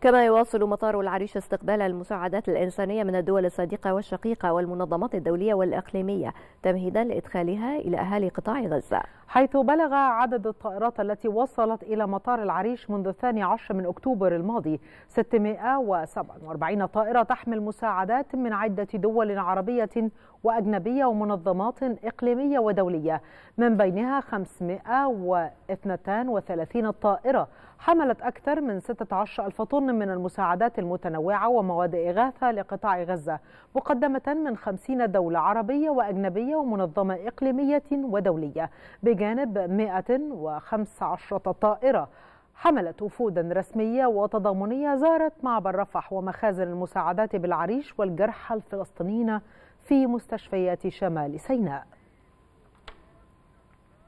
كما يواصل مطار العريش استقبال المساعدات الإنسانية من الدول الصديقة والشقيقة والمنظمات الدولية والإقليمية تمهيدا لإدخالها إلى أهالي قطاع غزة حيث بلغ عدد الطائرات التي وصلت إلى مطار العريش منذ الثاني عشر من أكتوبر الماضي 647 طائرة تحمل مساعدات من عدة دول عربية وأجنبية ومنظمات إقليمية ودولية من بينها 532 طائرة حملت أكثر من 16 ألف طن من المساعدات المتنوعة ومواد إغاثة لقطاع غزة مقدمة من 50 دولة عربية وأجنبية ومنظمة إقليمية ودولية بجانب 115 طائرة حملت وفودا رسمية وتضامنية زارت معبر رفح ومخازن المساعدات بالعريش والجرحى الفلسطينيين في مستشفيات شمال سيناء